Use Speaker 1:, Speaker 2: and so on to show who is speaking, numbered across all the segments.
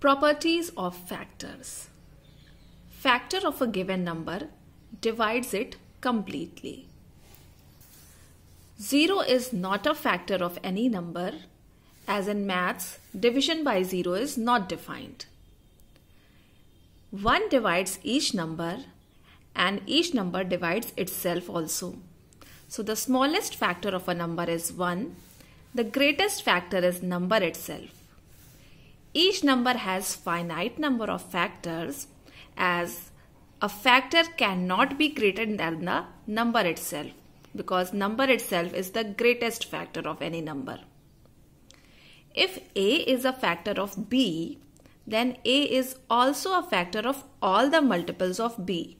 Speaker 1: Properties of factors. Factor of a given number divides it completely. 0 is not a factor of any number. As in maths, division by 0 is not defined. 1 divides each number and each number divides itself also. So the smallest factor of a number is 1. The greatest factor is number itself. Each number has finite number of factors as a factor cannot be greater than the number itself because number itself is the greatest factor of any number. If A is a factor of B, then A is also a factor of all the multiples of B.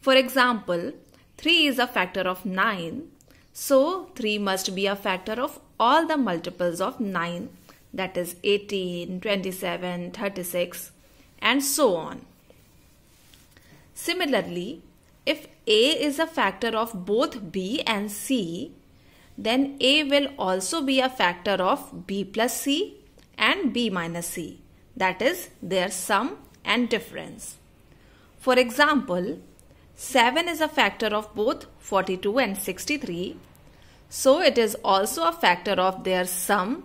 Speaker 1: For example, 3 is a factor of 9, so 3 must be a factor of all the multiples of 9 that is 18, 27, 36 and so on. Similarly, if A is a factor of both B and C, then A will also be a factor of B plus C and B minus C, that is their sum and difference. For example, 7 is a factor of both 42 and 63, so it is also a factor of their sum